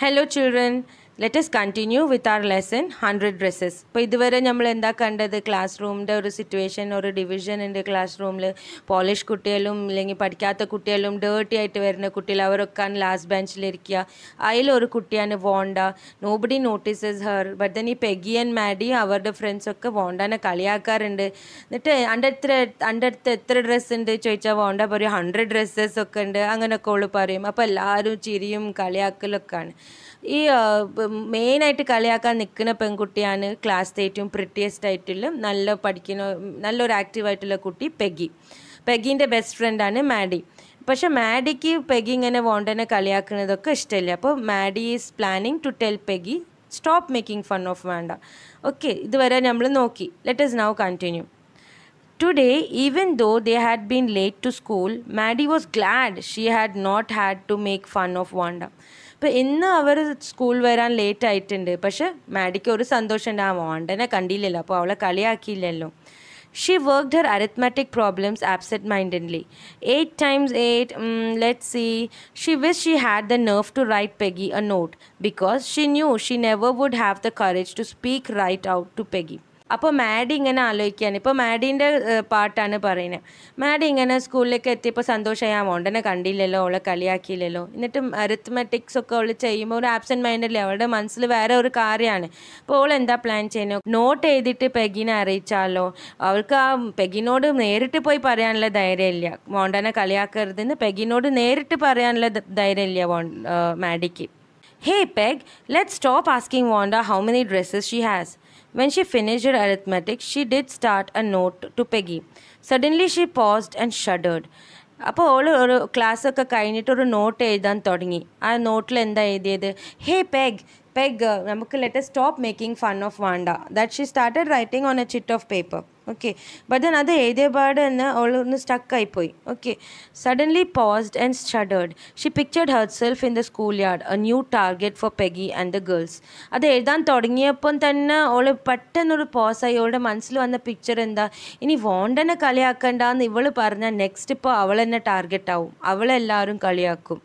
Hello children, let's continue with our lesson hundred dresses അപ്പോൾ ഇതുവരെ നമ്മൾ എന്താ കണ്ടത് ക്ലാസ് റൂമിൻ്റെ ഒരു സിറ്റുവേഷൻ ഒരു ഡിവിഷൻ ഉണ്ട് ക്ലാസ് റൂമിൽ പോളിഷ് കുട്ടികളും ഇല്ലെങ്കിൽ പഠിക്കാത്ത കുട്ടികളും ഡേർട്ടി ആയിട്ട് വരുന്ന കുട്ടികൾ അവരൊക്കെ ലാസ്റ്റ് ബെഞ്ചിലിരിക്കുക അതിലൊരു കുട്ടിയാണ് Wanda nobody notices her but then ഈ പെഗി ആൻഡ് മാഡി അവരുടെ ഫ്രണ്ട്സൊക്കെ വോണ്ടാനെ കളിയാക്കാറുണ്ട് എന്നിട്ട് എൻ്റെ എത്ര അടുത്ത് എത്ര ഡ്രസ്സ് ഉണ്ട് ചോദിച്ചാൽ വോണ്ട പറയും ഹൺഡ്രഡ് ഡ്രസ്സസ് ഒക്കെ ഉണ്ട് അങ്ങനെയൊക്കെ ഉള്ളു പറയും അപ്പോൾ എല്ലാവരും ചിരിയും കളിയാക്കലൊക്കെയാണ് ഈ മെയിനായിട്ട് കളിയാക്കാൻ നിൽക്കുന്ന പെൺകുട്ടിയാണ് ക്ലാസ് ഏറ്റവും പ്രിറ്റിയസ്റ്റ് ആയിട്ടുള്ള നല്ല പഠിക്കുന്ന നല്ലൊരു ആക്റ്റീവായിട്ടുള്ള കുട്ടി പെഗി പെഗിൻ്റെ ബെസ്റ്റ് ഫ്രണ്ടാണ് മാഡി പക്ഷെ മാഡിക്ക് പെഗി ഇങ്ങനെ വോണ്ടനെ കളിയാക്കുന്നതൊക്കെ ഇഷ്ടമില്ല അപ്പോൾ Maddie is planning to tell Peggy stop making fun of Wanda okay ഇതുവരെ നമ്മൾ നോക്കി let us now continue today even though they had been late to school Maddie was glad she had not had to make fun of Wanda അപ്പോൾ ഇന്ന് അവർ school വരാൻ late ആയിട്ടുണ്ട് പക്ഷെ മാഡിക്ക് ഒരു സന്തോഷമുണ്ട് ആ മോണ്ടനെ കണ്ടില്ലല്ലോ അപ്പോൾ അവളെ കളിയാക്കിയില്ലല്ലോ she worked her arithmetic problems absent mindedly eight times eight let's see she wished she had the nerve to write Peggy a note because she knew she never would have the courage to speak right out to Peggy അപ്പോൾ Maddie ഇങ്ങനെ ആലോചിക്കുകയാണ് ഇപ്പോൾ മാഡീൻ്റെ പാട്ടാണ് പറയുന്നത് Madey ഇങ്ങനെ സ്കൂളിലേക്ക് എത്തിയപ്പോൾ സന്തോഷമായി ആ മോണ്ടനെ കണ്ടില്ലല്ലോ അവളെ കളിയാക്കിയില്ലല്ലോ എന്നിട്ട് അരിത്മെറ്റിക്സ് ഒക്കെ അവൾ ചെയ്യുമ്പോൾ ഒരു ആബ്സെൻറ്റ് മൈൻഡല്ലേ അവളുടെ മനസ്സിൽ വേറെ ഒരു കാര്യമാണ് അപ്പോൾ അവൾ എന്താ പ്ലാൻ ചെയ്യുന്നത് നോട്ട് എഴുതിയിട്ട് പെഗിനെ അറിയിച്ചാലോ അവൾക്ക് ആ പെഗിനോട് നേരിട്ട് പോയി പറയാനുള്ള ധൈര്യമില്ല മോണ്ടനെ കളിയാക്കരുതെന്ന് പെഗിനോട് നേരിട്ട് പറയാനുള്ള ധൈര്യമില്ല മാഡിക്ക് hey Peg let's stop asking Wanda how many dresses she has When she finished her arithmetic, she did start a note to Peggy. Suddenly she paused and shuddered. അപ്പോൾ അവൾ ഒരു ക്ലാസ്സൊക്കെ കഴിഞ്ഞിട്ട് ഒരു നോട്ട് എഴുതാൻ തുടങ്ങി ആ നോട്ടിൽ എന്താ എഴുതിയത് ഹേ പെഗ് പെഗ് നമുക്ക് let's stop making fun of Wanda that she started writing on a chit of paper okay but then അത് എഴുതിയ പാട് എന്ന് അവൾ ഒന്ന് സ്റ്റക്കായിപ്പോയി okay suddenly paused and studied she pictured herself in the schoolyard a new target for Peggy and the girls അത് എഴുതാൻ തുടങ്ങിയപ്പം തന്നെ അവൾ പെട്ടെന്നൊരു പോസായി അവളുടെ മനസ്സിൽ വന്ന പിക്ചർ എന്താ ഇനി വോണ്ടനെ കളിയാക്കണ്ടെന്ന് ഇവൾ പറഞ്ഞാൽ നെക്സ്റ്റ് ഇപ്പോൾ അവൾ തന്നെ ടാർഗറ്റ് ആവും അവളെല്ലാവരും കളിയാക്കും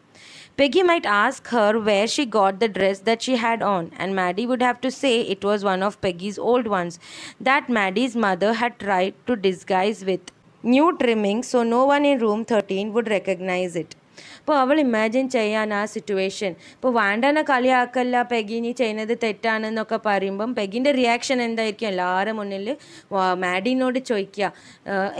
Peggy might ask her where she got the dress that she had on, and Maddie would have to say it was one of Peggy's old ones that Maddie's mother had tried to disguise with new trimming so no one in room 13 would recognize it. അപ്പോൾ അവൾ imagine ചെയ്യാൻ ആ situation ഇപ്പോൾ വേണ്ടനെ കളിയാക്കല്ല പെഗിനി ചെയ്യുന്നത് തെറ്റാണെന്നൊക്കെ പറയുമ്പം പെഗിൻ്റെ reaction എന്തായിരിക്കും എല്ലാവരും മുന്നിൽ മാഡിനോട് ചോദിക്കുക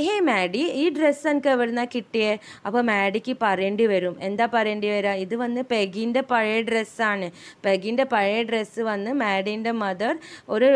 ഹേ മാഡി ഈ ഡ്രസ്സ് എനിക്ക് എവിടുന്നാ കിട്ടിയേ അപ്പോൾ മാഡിക്ക് പറയേണ്ടി വരും എന്താ പറയേണ്ടി വരിക ഇത് വന്ന് പെഗിൻ്റെ പഴയ ഡ്രസ്സാണ് പെഗിൻ്റെ പഴയ ഡ്രസ്സ് വന്ന് മാഡിൻ്റെ മദർ ഒരു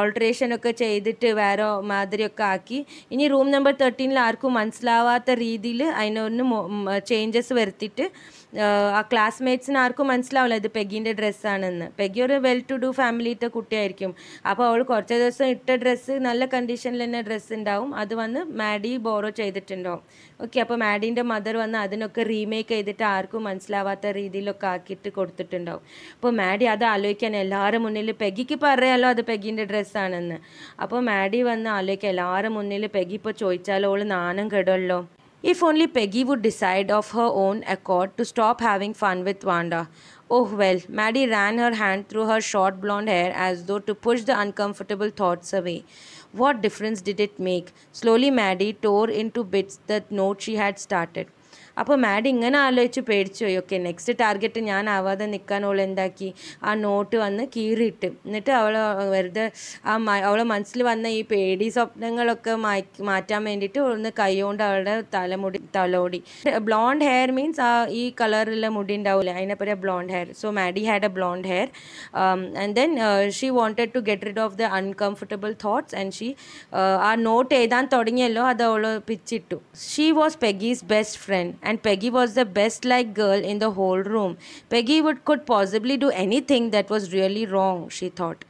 ഓൾട്രേഷനൊക്കെ ചെയ്തിട്ട് വേറെ മാതിരിയൊക്കെ ആക്കി ഇനി റൂം നമ്പർ തേർട്ടീനിൽ ആർക്കും മനസ്സിലാവാത്ത രീതിയിൽ അതിനൊന്ന് ചേഞ്ചസ് വരുത്തി പോയിട്ട് ആ ക്ലാസ്മേറ്റ്സിന് ആർക്കും മനസ്സിലാവില്ല ഇത് പെഗിൻ്റെ ഡ്രസ്സാണെന്ന് പെഗി ഒരു വെൽ ടു ഡു ഫാമിലിയിലത്തെ കുട്ടിയായിരിക്കും അപ്പോൾ അവൾ കുറച്ച് ദിവസം ഇട്ട ഡ്രസ്സ് നല്ല കണ്ടീഷനിൽ തന്നെ ഡ്രസ്സ് ഉണ്ടാവും അത് വന്ന് മാഡി ബോറോ ചെയ്തിട്ടുണ്ടാവും ഓക്കെ അപ്പോൾ മാഡീൻ്റെ മദർ വന്ന് അതിനൊക്കെ റീമേക്ക് ചെയ്തിട്ട് ആർക്കും മനസ്സിലാവാത്ത രീതിയിലൊക്കെ ആക്കിയിട്ട് കൊടുത്തിട്ടുണ്ടാവും അപ്പോൾ മാഡി അത് ആലോചിക്കാൻ എല്ലാവരും മുന്നിൽ പെഗിക്ക് പറയാമല്ലോ അത് പെഗിൻ്റെ ഡ്രസ്സാണെന്ന് അപ്പോൾ മാഡി വന്ന് ആലോചിക്കുക എല്ലാവരും മുന്നിൽ പെഗി ഇപ്പോൾ ചോദിച്ചാലോ ഓൾ നാണം കെടുമല്ലോ If only Peggy would decide of her own accord to stop having fun with Wanda. Oh well, Maddie ran her hand through her short blonde hair as though to push the uncomfortable thoughts away. What difference did it make? Slowly, Maddie tore into bits the note she had started. അപ്പോൾ Maddie ഇങ്ങനെ ആലോചിച്ച് പേടിച്ചു പോയി okay next target ഞാൻ ആവാതെ നിൽക്കാൻ അവൾ എന്താക്കി ആ നോട്ട് വന്ന് കീറിയിട്ട് എന്നിട്ട് അവൾ വെറുതെ ആ അവളെ മനസ്സിൽ വന്ന ഈ പേടി സ്വപ്നങ്ങളൊക്കെ മാറ്റാൻ വേണ്ടിയിട്ട് ഒന്ന് കൈകൊണ്ട് അവളുടെ തലമുടി തലോടി ബ്ലോണ്ട് ഹെയർ മീൻസ് ആ ഈ കളറിലെ മുടി ഉണ്ടാവില്ല അതിനെ blonde hair so Maddie had a blonde hair and then she wanted to get rid of the uncomfortable thoughts and she ആ നോട്ട് എഴുതാൻ തുടങ്ങിയല്ലോ അത് അവൾ പിച്ചിട്ടു she was Peggy's best friend and Peggy was the best liked girl in the whole room. Peggy would, could possibly do anything that was really wrong, she thought.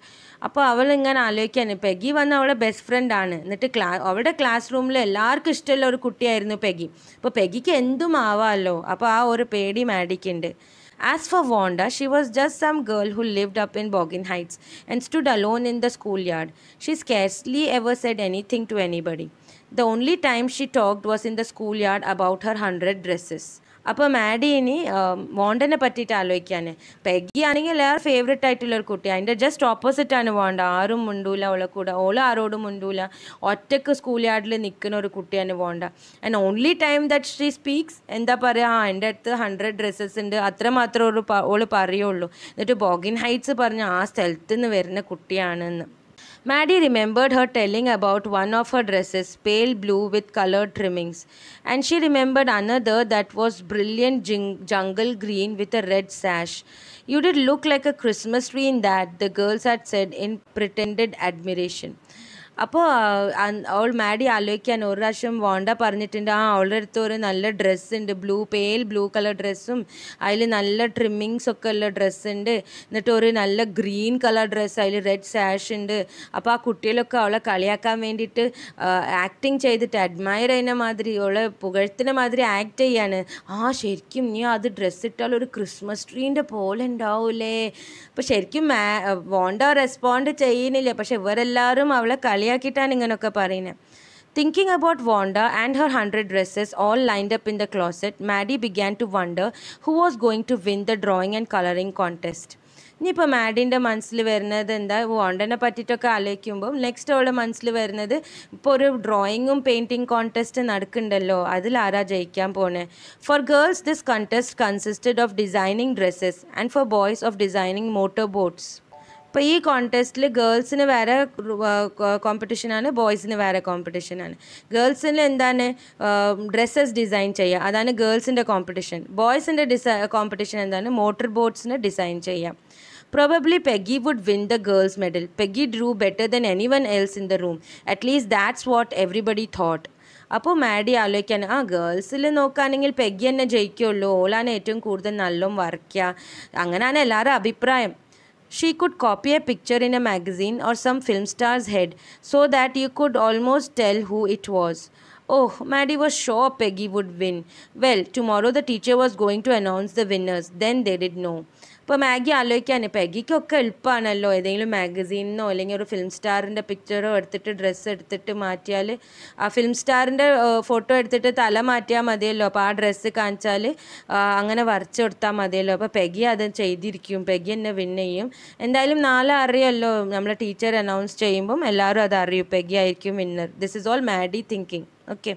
അപ്പോൾ അവൾ ഇങ്ങനെ ആലോചിക്കാണ് Peggy വന്ന അവളുടെ ബെസ്റ്റ് ഫ്രണ്ടാണ് എന്നിട്ട് ക്ലാ അവളുടെ ക്ലാസ് റൂമിൽ എല്ലാവർക്കും ഇഷ്ടമുള്ള ഒരു കുട്ടിയായിരുന്നു പെഗി അപ്പോൾ പെഗിക്ക് എന്തും ആവാമല്ലോ അപ്പോൾ ആ ഒരു പേടി മാഡിക്കുണ്ട് As for Wanda, she was just some girl who lived up in Boggin Heights and stood alone in the schoolyard. She scarcely ever said anything to anybody. The only time time she was in the schoolyard about her hundred dresses അപ്പോൾ Maddie ഇനി വോണ്ടനെ പറ്റിയിട്ട് ആലോചിക്കാൻ Peggy ആണെങ്കിൽ എല്ലാവരും favourite ആയിട്ടുള്ള ഒരു കുട്ടി അതിൻ്റെ ജസ്റ്റ് ഓപ്പോസിറ്റ് ആണ് വോണ്ട ആരും മുണ്ടൂല അവളെ കൂടെ ഓൾ ആരോടും മുണ്ടൂല ഒറ്റക്ക് സ്കൂൾ യാർഡിൽ നിൽക്കുന്ന ഒരു കുട്ടിയാണ് Wanda and only time that she speaks എന്താ പറയുക ആ എൻ്റെ അടുത്ത് ഹൺഡ്രഡ് ഡ്രസ്സസ് ഉണ്ട് അത്ര മാത്രമേ ഓൾ പറയുള്ളൂ എന്നിട്ട് ബോഗിൻ ഹൈറ്റ്സ് പറഞ്ഞ് ആ സ്ഥലത്ത് നിന്ന് വരുന്ന കുട്ടിയാണെന്ന് Maddie remembered her telling about one of her dresses, pale blue with colored trimmings, and she remembered another that was brilliant jing- jungle green with a red sash. You did look like a Christmas tree in that, the girls had said in pretended admiration. അപ്പോൾ അവൾ Madey ആലോചിക്കാൻ ഒരു പ്രാവശ്യം വോണ്ട പറഞ്ഞിട്ടുണ്ട് ആ അവളുടെ അടുത്ത് ഒരു നല്ല ഉണ്ട് ബ്ലൂ പേൽ ബ്ലൂ കളർ ഡ്രസ്സും അതിൽ നല്ല ട്രിമ്മിങ്സ് ഒക്കെ ഉള്ള ഉണ്ട് എന്നിട്ട് ഒരു നല്ല ഗ്രീൻ കളർ ഡ്രസ്സ് അതിൽ റെഡ് സാഷ് ഉണ്ട് അപ്പോൾ ആ കുട്ടികളൊക്കെ അവളെ കളിയാക്കാൻ വേണ്ടിയിട്ട് ആക്ടിങ് ചെയ്തിട്ട് അഡ്മയർ ചെയ്യുന്ന മാതിരി അവളെ പുകഴ്ത്തിന മാതിരി ആക്ട് ചെയ്യാണ് ആ ശരിക്കും നീ അത് ഡ്രസ്സ് ഇട്ടാൽ ഒരു ക്രിസ്മസ് ട്രീൻ്റെ പോലെ ഉണ്ടാവൂലേ അപ്പോൾ ശരിക്കും വോണ്ട റെസ്പോണ്ട് ചെയ്യുന്നില്ല പക്ഷെ ഇവരെല്ലാവരും അവളെ കളി കളിയാക്കിയിട്ടാണ് ഇങ്ങനെയൊക്കെ പറയുന്നത് thinking about Wanda and her hundred dresses all lined up in the closet Maddie began to wonder who was going to win the drawing and colouring contest ഇനിയിപ്പോൾ മാഡിൻ്റെ മനസ്സിൽ വരുന്നത് എന്താ വോണ്ടനെ പറ്റിയിട്ടൊക്കെ ആലോചിക്കുമ്പോൾ നെക്സ്റ്റ് അവളുടെ മനസ്സിൽ വരുന്നത് ഇപ്പോൾ ഒരു ഡ്രോയിങ്ങും പെയിൻറ്റിങ് കോൺടെസ്റ്റ് നടക്കുന്നുണ്ടല്ലോ അതിൽ ആരാ ജയിക്കാൻ പോണേ for girls this contest consisted of designing dresses and for boys of designing motor boats അപ്പോൾ ഈ കോൺടെസ്റ്റിൽ ഗേൾസിന് വേറെ കോമ്പറ്റീഷനാണ് ബോയ്സിന് വേറെ കോമ്പറ്റീഷനാണ് ഗേൾസിന് എന്താണ് ഡ്രസ്സസ് ഡിസൈൻ ചെയ്യുക അതാണ് ഗേൾസിൻ്റെ കോമ്പറ്റീഷൻ ബോയ്സിൻ്റെ ഡിസൈ കോമ്പറ്റീഷൻ എന്താണ് മോട്ടോർ ബോട്ട്സിന് ഡിസൈൻ ചെയ്യാം Probably Peggy would win the girls medal Peggy drew better than anyone else in the room. At least that's what everybody thought അപ്പോൾ മാഡി ആലോചിക്കാൻ ആ ഗേൾസിൽ നോക്കുകയാണെങ്കിൽ പെഗ്ഗി തന്നെ ജയിക്കുള്ളൂ ഓളാണ് ഏറ്റവും കൂടുതൽ നല്ലോം വരയ്ക്കുക അങ്ങനെയാണ് എല്ലാവരും അഭിപ്രായം She could copy a picture in a magazine or some film star's head so that you could almost tell who it was. Oh, Maddie was sure Peggy would win. Well, tomorrow the teacher was going to announce the winners. Then they did know. ഇപ്പോൾ Maggie ആലോചിക്കാൻ പെഗിക്കൊക്കെ എളുപ്പമാണല്ലോ ഏതെങ്കിലും മാഗസീനിന്നോ അല്ലെങ്കിൽ ഒരു film സ്റ്റാറിൻ്റെ പിക്ചറോ എടുത്തിട്ട് dress എടുത്തിട്ട് മാറ്റിയാൽ ആ ഫിലിം സ്റ്റാറിൻ്റെ ഫോട്ടോ എടുത്തിട്ട് തല മാറ്റിയാൽ മതിയല്ലോ അപ്പോൾ ആ ഡ്രസ്സ് കാണിച്ചാൽ അങ്ങനെ വരച്ച് കൊടുത്താൽ മതിയല്ലോ അപ്പോൾ പെഗി അത് ചെയ്തിരിക്കും പെഗി എന്നെ വിൻ ചെയ്യും എന്തായാലും നാളെ അറിയാമല്ലോ നമ്മളെ ടീച്ചർ അനൗൺസ് ചെയ്യുമ്പം എല്ലാവരും അത് അറിയും പെഗി ആയിരിക്കും winner this is all Maddy thinking okay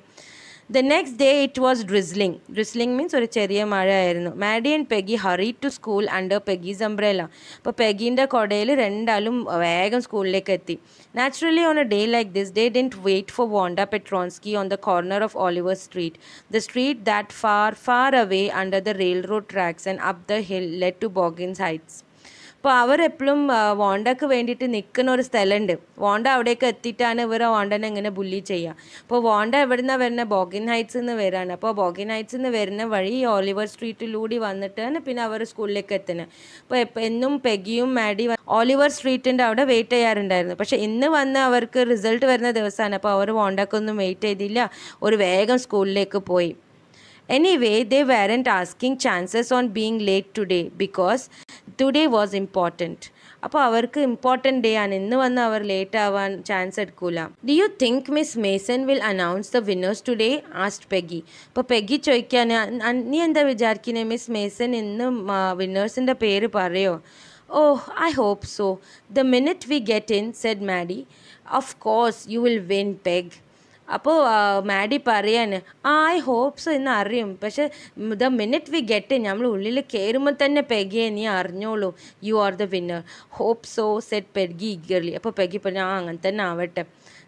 the next day it was drizzling drizzling means ഒരു ചെറിയ മഴയായിരുന്നു Maddy and Peggy hurry to school under Peggy's umbrella അപ്പോൾ പെഗീൻ്റെ കുടയിൽ രണ്ടാളും വേഗം സ്കൂളിലേക്ക് എത്തി naturally on a day like this day didn't wait for Wanda Petronski on the corner of Oliver Street the street that far far away under the railroad tracks and up the hill led to Boggins Heights അപ്പോൾ അവരെപ്പോഴും വോണ്ടക്ക് വേണ്ടിയിട്ട് നിൽക്കുന്ന ഒരു സ്ഥലമുണ്ട് വോണ്ട അവിടേക്ക് എത്തിയിട്ടാണ് ഇവർ വോണ്ടനെ ഇങ്ങനെ ബുല്ലി ചെയ്യുക അപ്പോൾ വോണ്ട എവിടെ വരുന്നത് ബോഗിൻ ഹൈറ്റ്സ് നിന്ന് വരാണ് അപ്പോൾ ബോഗിൻ ഹൈറ്റ്സ് നിന്ന് വരുന്ന വഴി ഓലിവർ സ്ട്രീറ്റിലൂടെ വന്നിട്ടാണ് പിന്നെ അവർ സ്കൂളിലേക്ക് എത്തുന്നത് അപ്പോൾ എന്നും പെഗിയും മാഡി ഓലിവർ സ്ട്രീറ്റിൻ്റെ അവിടെ വെയിറ്റ് ചെയ്യാറുണ്ടായിരുന്നു പക്ഷേ ഇന്ന് വന്ന് അവർക്ക് റിസൾട്ട് വരുന്ന ദിവസമാണ് അപ്പോൾ അവർ വോണ്ടക്കൊന്നും വെയിറ്റ് ചെയ്തില്ല ഒരു വേഗം സ്കൂളിലേക്ക് പോയി Anyway, they weren't asking chances on being late today because today was important അപ്പോൾ അവർക്ക് ഇമ്പോർട്ടൻ്റ് ഡേ ആണ് ഇന്ന് വന്ന് അവർ ലേറ്റ് ആവാൻ ചാൻസ് എടുക്കൂല do you think Miss Mason will announce the winners today asked Peggy അപ്പോൾ പെഗി ചോദിക്കാൻ നീ എന്താ വിചാരിക്കുന്നത് മിസ് മേസൻ ഇന്ന് വിന്നേഴ്സിൻ്റെ പേര് പറയോ oh I hope so the minute we get in said Maddy of course you will win Peg അപ്പോൾ മാഡി പറയാണ് ആ ഐ ഹോപ്പ്സ് എന്ന് അറിയും പക്ഷെ ദ മിനിറ്റ് വി ഗെറ്റ് നമ്മൾ ഉള്ളിൽ കയറുമ്പോൾ തന്നെ പെഗിയെ നീ അറിഞ്ഞോളൂ you are the winner hope so said Peggy eagerly അപ്പോൾ പെഗി പറഞ്ഞു ആ അങ്ങനെ തന്നെ ആവട്ടെ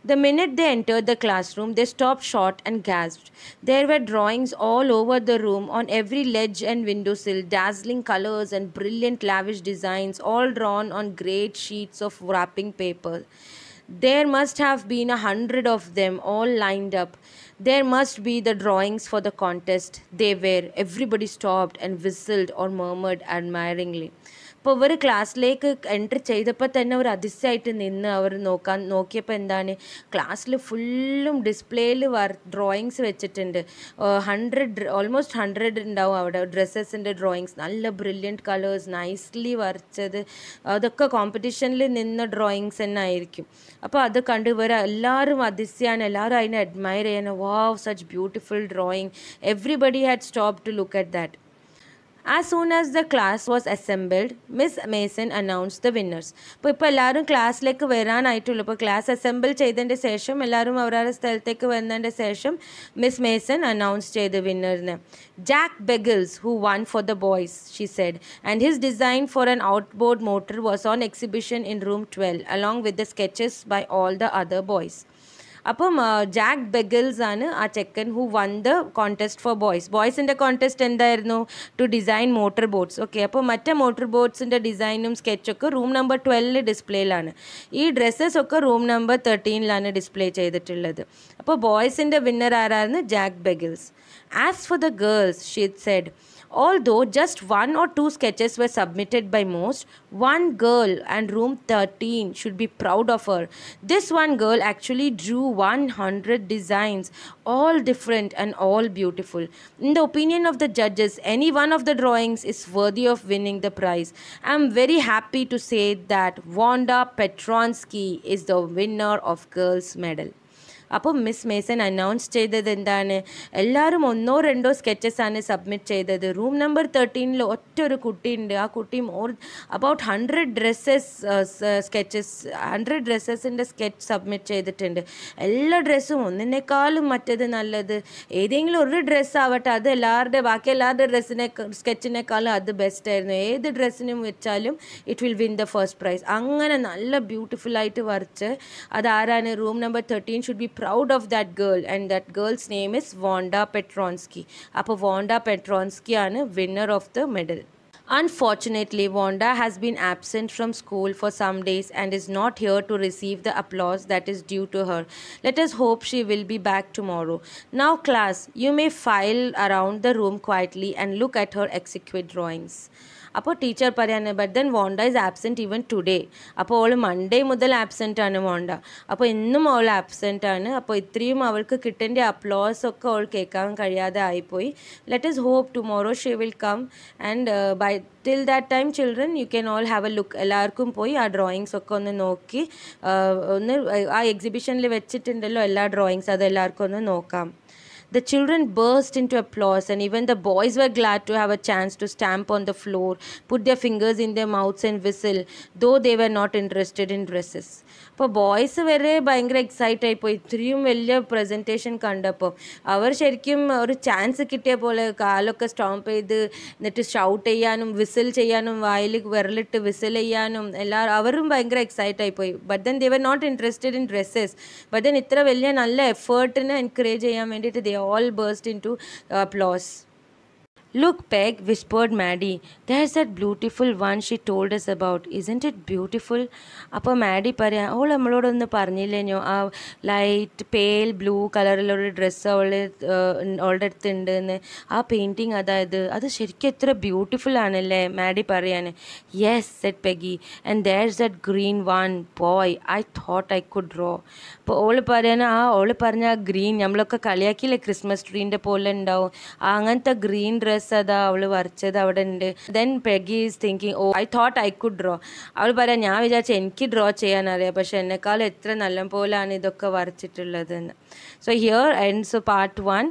The minute they entered the classroom, they stopped short and gasped. There were drawings all over the room, on every ledge and windowsill, dazzling colors and brilliant, lavish designs, all drawn on great sheets of wrapping paper. There must have been a hundred of them all lined up. There must be the drawings for the contest. They were. Everybody stopped and whistled or murmured admiringly. അപ്പോൾ ഇവർ ക്ലാസ്സിലേക്ക് entry ചെയ്തപ്പോൾ തന്നെ അവർ അതിശയമായിട്ട് നിന്ന് അവർ നോക്കാൻ നോക്കിയപ്പോൾ എന്താണ് ക്ലാസ്സിൽ ഫുള്ളും ഡിസ്പ്ലേയിൽ വർ ഡ്രോയിങ്സ് വെച്ചിട്ടുണ്ട് ഹൺഡ്രഡ് ഓൾമോസ്റ്റ് ഹൺഡ്രഡ് ഉണ്ടാവും അവിടെ ഡ്രസ്സസിൻ്റെ ഡ്രോയിങ്സ് നല്ല ബ്രില്യൻറ്റ് കളേഴ്സ് നൈസ്ലി വരച്ചത് അതൊക്കെ കോമ്പറ്റീഷനിൽ നിന്ന ഡ്രോയിങ്സ് തന്നെ ആയിരിക്കും അപ്പോൾ അത് കണ്ട് ഇവർ എല്ലാവരും അതിശയാണ് എല്ലാവരും അതിനെ അഡ്മയർ ചെയ്യാൻ wow such beautiful drawing everybody had stop to look at that As soon as the class was assembled, Miss Mason announced the winners. ഇപ്പോൾ ഇപ്പോൾ എല്ലാവരും ക്ലാസ്സിലേക്ക് വരാനായിട്ടുള്ളൂ ഇപ്പോൾ ക്ലാസ് അസംബിൾ ചെയ്തതിൻ്റെ ശേഷം എല്ലാവരും അവരവരുടെ സ്ഥലത്തേക്ക് വന്നതിൻ്റെ ശേഷം മിസ് മേസൺ അനൗൺസ് ചെയ്ത് വിന്നറിന് Jack Beggles who won for the boys she said and his design for an outboard motor was on exhibition in room twelve along with the sketches by all the other boys അപ്പം Jack Beggles ആണ് ആ ചെക്കൻ who won the contest for boys ബോയ്സിൻ്റെ contest എന്തായിരുന്നു to design motor boats okay അപ്പോൾ മറ്റേ motor ബോട്ട്സിൻ്റെ ഡിസൈനും സ്കെച്ചൊക്കെ room number ട്വൽവിൽ ഡിസ്പ്ലേയിലാണ് ഈ ഡ്രസ്സസ് ഒക്കെ റൂം നമ്പർ തേർട്ടീനിലാണ് ഡിസ്പ്ലേ ചെയ്തിട്ടുള്ളത് അപ്പോൾ ബോയ്സിൻ്റെ വിന്നർ ആരായിരുന്നു Jack Beggles As for the girls, she had said, Although just one or two sketches were submitted by most, one girl and room 13 should be proud of her. This one girl actually drew 100 designs, all different and all beautiful. In the opinion of the judges, any one of the drawings is worthy of winning the prize. I am very happy to say that Wanda Petronsky is the winner of Girls Medal. അപ്പോൾ Miss Mason announce ചെയ്തത് എന്താണ് എല്ലാവരും ഒന്നോ രണ്ടോ സ്കെച്ചസാണ് submit ചെയ്തത് room number തേർട്ടീനിൽ ഒറ്റ ഒരു കുട്ടിയുണ്ട് ആ കുട്ടി more about hundred dresses sketches hundred ഡ്രസ്സസിൻ്റെ സ്കെച്ച് സബ്മിറ്റ് ചെയ്തിട്ടുണ്ട് എല്ലാ ഡ്രസ്സും ഒന്നിനേക്കാളും മറ്റത് നല്ലത് ഏതെങ്കിലും ഒരു ഡ്രസ്സ് ആവട്ടെ അത് എല്ലാവരുടെ ബാക്കി എല്ലാവരുടെ ഡ്രസ്സിനെ സ്കെച്ചിനേക്കാളും അത് ബെസ്റ്റ് ആയിരുന്നു ഏത് ഡ്രസ്സിനും വെച്ചാലും it will win the first prize അങ്ങനെ നല്ല ബ്യൂട്ടിഫുള്ളായിട്ട് വരച്ച് അത് ആരാണ് room number thirteen should be proud of that girl and that girl's name is Vonda Petronsky அப்போ Vonda Petronsky ആണ് winner of the medal Unfortunately, Wanda has been absent from school for some days and is not here to receive the applause that is due to her. Let us hope she will be back tomorrow. Now, class, you may file around the room quietly and look at her exquisite drawings. അപ്പോൾ teacher പറയാണ് but then Wanda is absent even today അപ്പോൾ അവൾ Monday മുതൽ absent ആണ് വോണ്ട അപ്പോൾ എന്നും അവൾ absent ആണ് അപ്പോൾ ഇത്രയും അവൾക്ക് കിട്ടേണ്ട അപ്ലോസ് ഒക്കെ അവൾ കേൾക്കാൻ കഴിയാതെ ആയിപ്പോയി let us hope tomorrow she will come and by till that time children you can all have a look എല്ലാവർക്കും പോയി ആ ഡ്രോയിങ്സ് ഒക്കെ ഒന്ന് നോക്കി uh, ഒന്ന് ആ എക്സിബിഷനിൽ വെച്ചിട്ടുണ്ടല്ലോ എല്ലാ ഡ്രോയിങ്സ് അത് എല്ലാവർക്കും ഒന്ന് നോക്കാം The children burst into applause, and even the boys were glad to have a chance to stamp on the floor, put their fingers in their mouths, and whistle, though they were not interested in dresses. അപ്പോൾ boys വരെ ഭയങ്കര excite ആയിപ്പോയി ഇത്രയും വലിയ presentation കണ്ടപ്പോൾ അവർ ശരിക്കും ഒരു chance കിട്ടിയ പോലെ കാലൊക്കെ സ്റ്റോംപ്പ് ചെയ്ത് എന്നിട്ട് ഷൗട്ട് ചെയ്യാനും വിസിൽ ചെയ്യാനും വായിൽ വിരലിട്ട് വിസിൽ ചെയ്യാനും എല്ലാ അവരും ഭയങ്കര എക്സൈറ്റ് ആയിപ്പോയി but then they were not interested in dresses but then ഇത്ര വലിയ നല്ല എഫേർട്ടിനെ എൻകറേജ് ചെയ്യാൻ വേണ്ടിയിട്ട് they all burst into applause. Look, Peg, whispered Maddie. There's that beautiful one she told us about. Isn't it beautiful? അപ്പോൾ Maddy പറയാം അവൾ നമ്മളോടൊന്ന് പറഞ്ഞില്ലേനോ ആ ലൈറ്റ് പേൽ ബ്ലൂ കളറിലൊരു ഡ്രസ്സ് അവൾ അവളുടെ അടുത്ത് ഉണ്ട് എന്ന് ആ പെയിൻറ്റിങ് അതായത് അത് ശരിക്കും എത്ര ബ്യൂട്ടിഫുൾ ആണല്ലേ മാഡി പറയാൻ yes said Peggy and there's that green one boy I thought I could draw അപ്പോൾ ഓൾ പറയാൻ ആ ഓൾ പറഞ്ഞ ആ ഗ്രീൻ നമ്മളൊക്കെ കളിയാക്കിയില്ലേ ക്രിസ്മസ് ട്രീൻ്റെ പോലെ ഉണ്ടാവും അങ്ങനത്തെ ഗ്രീൻ ഡ്രസ്സ് ഡ്രസ്സ് അവൾ വരച്ചത് അവിടെ ഉണ്ട് then Peggy is thinking oh I thought I could draw അവൾ പറയാം ഞാൻ വിചാരിച്ചു എനിക്ക് ഡ്രോ ചെയ്യാനറിയാം പക്ഷെ എന്നെക്കാൾ എത്ര നല്ല പോലാണ് ഇതൊക്കെ വരച്ചിട്ടുള്ളത് എന്ന് so here ends part one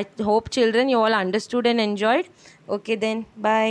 I hope children you all understood and enjoyed okay then by